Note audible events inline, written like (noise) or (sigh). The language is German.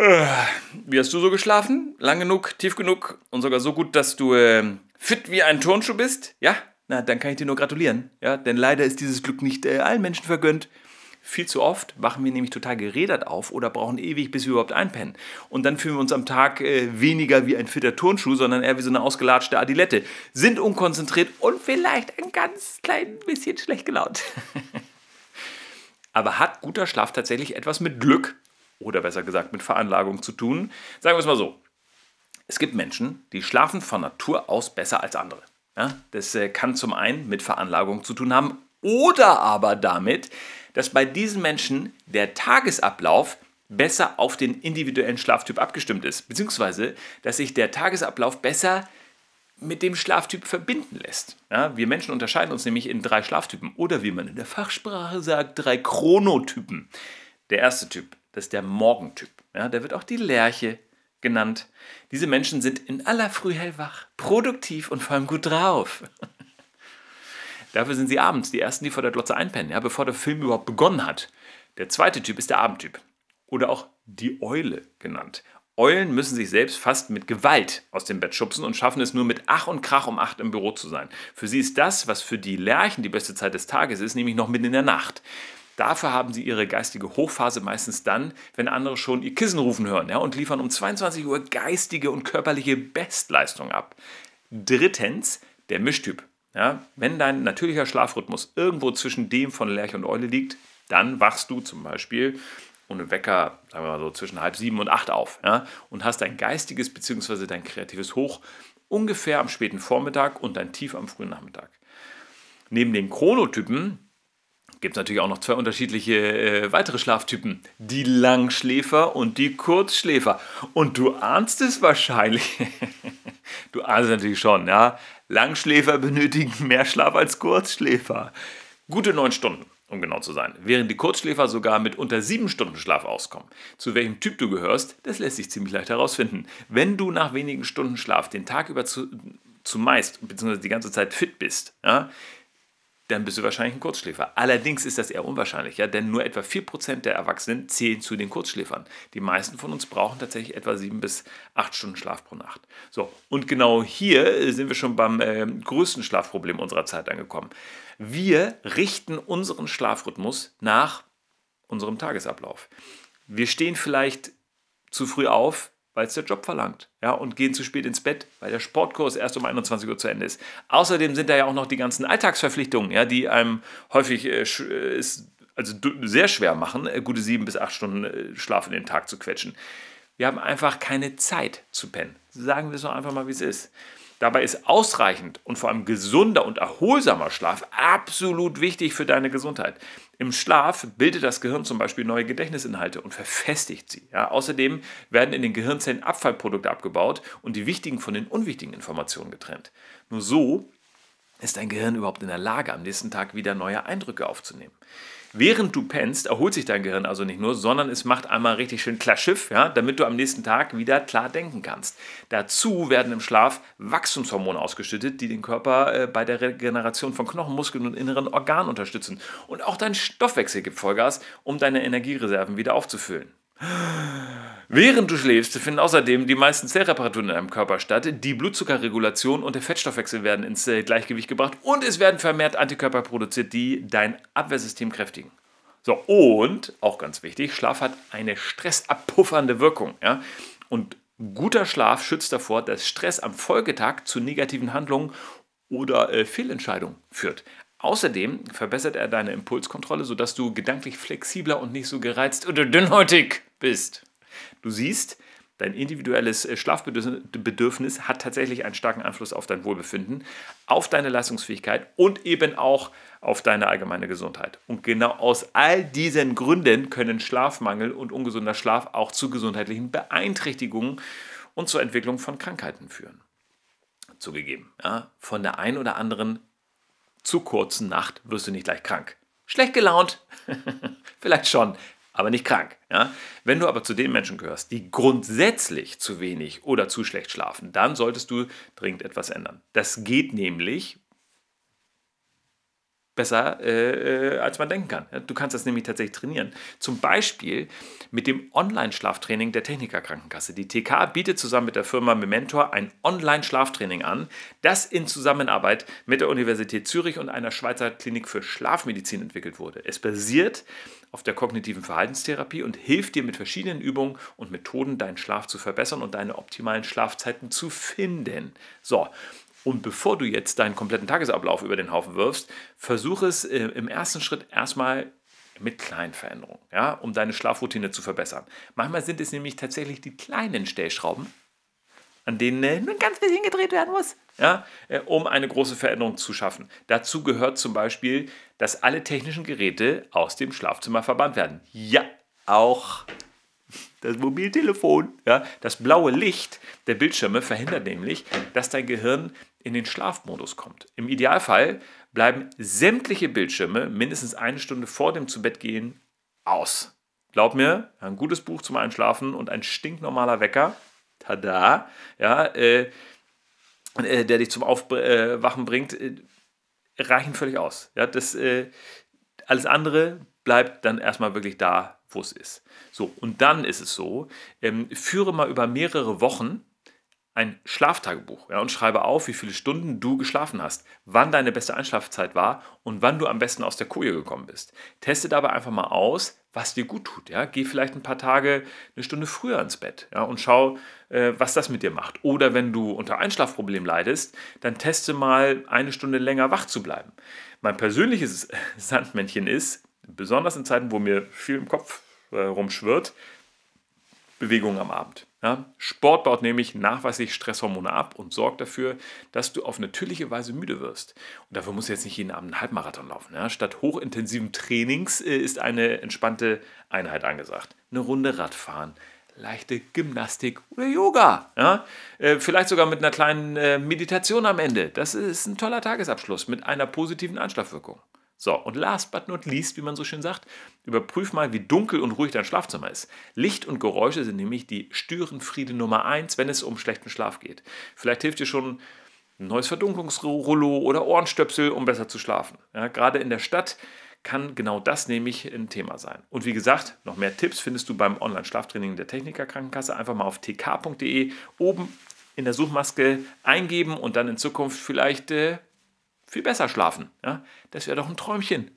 Äh, wie hast du so geschlafen? Lang genug, tief genug und sogar so gut, dass du äh, fit wie ein Turnschuh bist? Ja? Na, dann kann ich dir nur gratulieren. Ja, denn leider ist dieses Glück nicht äh, allen Menschen vergönnt. Viel zu oft wachen wir nämlich total gerädert auf oder brauchen ewig, bis wir überhaupt einpennen. Und dann fühlen wir uns am Tag äh, weniger wie ein fitter Turnschuh, sondern eher wie so eine ausgelatschte Adilette. Sind unkonzentriert und vielleicht ein ganz klein bisschen schlecht gelaunt. (laughs) Aber hat guter Schlaf tatsächlich etwas mit Glück oder besser gesagt mit Veranlagung zu tun. Sagen wir es mal so. Es gibt Menschen, die schlafen von Natur aus besser als andere. Ja, das äh, kann zum einen mit Veranlagung zu tun haben oder aber damit, dass bei diesen Menschen der Tagesablauf besser auf den individuellen Schlaftyp abgestimmt ist, beziehungsweise dass sich der Tagesablauf besser mit dem Schlaftyp verbinden lässt. Ja, wir Menschen unterscheiden uns nämlich in drei Schlaftypen oder wie man in der Fachsprache sagt, drei Chronotypen. Der erste Typ das ist der Morgentyp. Ja, der wird auch die Lerche genannt. Diese Menschen sind in aller Früh hellwach, produktiv und vor allem gut drauf. (laughs) Dafür sind sie abends die ersten, die vor der Glotze einpennen, ja, bevor der Film überhaupt begonnen hat. Der zweite Typ ist der Abendtyp oder auch die Eule genannt. Eulen müssen sich selbst fast mit Gewalt aus dem Bett schubsen und schaffen es nur mit Ach und Krach um acht im Büro zu sein. Für sie ist das, was für die Lerchen die beste Zeit des Tages ist, nämlich noch mitten in der Nacht. Dafür haben sie ihre geistige Hochphase meistens dann, wenn andere schon ihr Kissen rufen hören ja, und liefern um 22 Uhr geistige und körperliche Bestleistung ab. Drittens, der Mischtyp. Ja, wenn dein natürlicher Schlafrhythmus irgendwo zwischen dem von Lerche und Eule liegt, dann wachst du zum Beispiel ohne Wecker, sagen wir mal so, zwischen halb sieben und acht auf ja, und hast dein geistiges bzw. dein kreatives Hoch ungefähr am späten Vormittag und dein Tief am frühen Nachmittag. Neben den Chronotypen gibt es natürlich auch noch zwei unterschiedliche äh, weitere Schlaftypen. Die Langschläfer und die Kurzschläfer. Und du ahnst es wahrscheinlich. (laughs) du ahnst es natürlich schon, ja. Langschläfer benötigen mehr Schlaf als Kurzschläfer. Gute neun Stunden, um genau zu sein. Während die Kurzschläfer sogar mit unter sieben Stunden Schlaf auskommen. Zu welchem Typ du gehörst, das lässt sich ziemlich leicht herausfinden. Wenn du nach wenigen Stunden Schlaf den Tag über zu, zumeist, bzw. die ganze Zeit fit bist, ja, dann bist du wahrscheinlich ein Kurzschläfer. Allerdings ist das eher unwahrscheinlich, ja, denn nur etwa 4% der Erwachsenen zählen zu den Kurzschläfern. Die meisten von uns brauchen tatsächlich etwa 7 bis 8 Stunden Schlaf pro Nacht. So, und genau hier äh, sind wir schon beim äh, größten Schlafproblem unserer Zeit angekommen. Wir richten unseren Schlafrhythmus nach unserem Tagesablauf. Wir stehen vielleicht zu früh auf, weil es der Job verlangt. Ja, und gehen zu spät ins Bett, weil der Sportkurs erst um 21 Uhr zu Ende ist. Außerdem sind da ja auch noch die ganzen Alltagsverpflichtungen, ja, die einem häufig äh, ist, äh, also sehr schwer machen, äh, gute sieben bis acht Stunden äh, Schlaf in den Tag zu quetschen. Wir haben einfach keine Zeit zu pennen. Sagen wir es doch einfach mal, wie es ist. Dabei ist ausreichend und vor allem gesunder und erholsamer Schlaf absolut wichtig für deine Gesundheit. Im Schlaf bildet das Gehirn zum Beispiel neue Gedächtnisinhalte und verfestigt sie. Ja, außerdem werden in den Gehirnzellen Abfallprodukte abgebaut und die wichtigen von den unwichtigen Informationen getrennt. Nur so ist dein Gehirn überhaupt in der Lage, am nächsten Tag wieder neue Eindrücke aufzunehmen. Während du pennst, erholt sich dein Gehirn also nicht nur, sondern es macht einmal richtig schön Klarschiff, ja, damit du am nächsten Tag wieder klar denken kannst. Dazu werden im Schlaf Wachstumshormone ausgeschüttet, die den Körper äh, bei der Regeneration von Knochen, Muskeln und inneren Organen unterstützen. Und auch dein Stoffwechsel gibt Vollgas, um deine Energiereserven wieder aufzufüllen. Während du schläfst, finden außerdem die meisten Zellreparaturen in deinem Körper statt. Die Blutzuckerregulation und der Fettstoffwechsel werden ins äh, Gleichgewicht gebracht und es werden vermehrt Antikörper produziert, die dein Abwehrsystem kräftigen. So, und, auch ganz wichtig, Schlaf hat eine stressabpuffernde Wirkung. Ja? Und guter Schlaf schützt davor, dass Stress am Folgetag zu negativen Handlungen oder äh, Fehlentscheidungen führt. Außerdem verbessert er deine Impulskontrolle, sodass du gedanklich flexibler und nicht so gereizt oder dünnhäutig bist. Du siehst, dein individuelles äh, Schlafbedürfnis hat tatsächlich einen starken Einfluss auf dein Wohlbefinden, auf deine Leistungsfähigkeit und eben auch auf deine allgemeine Gesundheit. Und genau aus all diesen Gründen können Schlafmangel und ungesunder Schlaf auch zu gesundheitlichen Beeinträchtigungen und zur Entwicklung von Krankheiten führen. Zugegeben, ja, von der einen oder anderen zu kurzen Nacht wirst du nicht gleich krank. Schlecht gelaunt? (laughs) Vielleicht schon, aber nicht krank. Ja? Wenn du aber zu den Menschen gehörst, die grundsätzlich zu wenig oder zu schlecht schlafen, dann solltest du dringend etwas ändern. Das geht nämlich, besser, äh, äh, als man denken kann. Du kannst das nämlich tatsächlich trainieren. Zum Beispiel mit dem Online-Schlaftraining der Technikerkrankenkasse. Die TK bietet zusammen mit der Firma Mementor ein Online-Schlaftraining an, das in Zusammenarbeit mit der Universität Zürich und einer Schweizer Klinik für Schlafmedizin entwickelt wurde. Es basiert auf der kognitiven Verhaltenstherapie und hilft dir mit verschiedenen Übungen und Methoden deinen Schlaf zu verbessern und deine optimalen Schlafzeiten zu finden. So, und bevor du jetzt deinen kompletten Tagesablauf über den Haufen wirfst, versuche es äh, im ersten Schritt erstmal mit kleinen Veränderungen, ja, um deine Schlafroutine zu verbessern. Manchmal sind es nämlich tatsächlich die kleinen Stellschrauben, an denen äh, nur ein ganz bisschen gedreht werden muss, ja, äh, um eine große Veränderung zu schaffen. Dazu gehört zum Beispiel, dass alle technischen Geräte aus dem Schlafzimmer verbannt werden. Ja, auch das Mobiltelefon, ja, das blaue Licht der Bildschirme verhindert nämlich, dass dein Gehirn in den Schlafmodus kommt. Im Idealfall bleiben sämtliche Bildschirme mindestens eine Stunde vor dem Zubettgehen aus. Glaub mir, ein gutes Buch zum Einschlafen und ein stinknormaler Wecker, tada, ja, äh, äh der dich zum Aufwachen äh, bringt, äh, reichen völlig aus. Ja, das, äh, alles andere bleibt dann erstmal wirklich da, wo es ist. So, und dann ist es so, ähm, führe mal über mehrere Wochen ein Schlaftagebuch ja, und schreibe auf, wie viele Stunden du geschlafen hast, wann deine beste Einschlafzeit war und wann du am besten aus der Koje gekommen bist. Teste dabei einfach mal aus, was dir gut tut. Ja? Geh vielleicht ein paar Tage eine Stunde früher ins Bett ja, und schau, äh, was das mit dir macht. Oder wenn du unter Einschlafproblem leidest, dann teste mal eine Stunde länger wach zu bleiben. Mein persönliches (laughs) Sandmännchen ist, besonders in Zeiten, wo mir viel im Kopf äh, rumschwirrt, Bewegung am Abend. Ja? Sport baut nämlich nachweislich Stresshormone ab und sorgt dafür, dass du auf natürliche Weise müde wirst. Und dafür musst du jetzt nicht jeden Abend einen Halbmarathon laufen. Ja? Statt hochintensiven Trainings äh, ist eine entspannte Einheit angesagt. Eine Runde Radfahren, leichte Gymnastik oder Yoga. Ja? Äh, vielleicht sogar mit einer kleinen äh, Meditation am Ende. Das ist ein toller Tagesabschluss mit einer positiven Anschlafwirkung. So, und last but not least, wie man so schön sagt, überprüf mal, wie dunkel und ruhig dein Schlafzimmer ist. Licht und Geräusche sind nämlich die Störenfriede Nummer eins, wenn es um schlechten Schlaf geht. Vielleicht hilft dir schon ein neues Verdunklungsrollo oder Ohrenstöpsel, um besser zu schlafen. Ja, gerade in der Stadt kann genau das nämlich ein Thema sein. Und wie gesagt, noch mehr Tipps findest du beim Online-Schlaftraining der Techniker Krankenkasse. Einfach mal auf tk.de oben in der Suchmaske eingeben und dann in Zukunft vielleicht äh, viel besser schlafen. Ja? Das wäre doch ein Träumchen.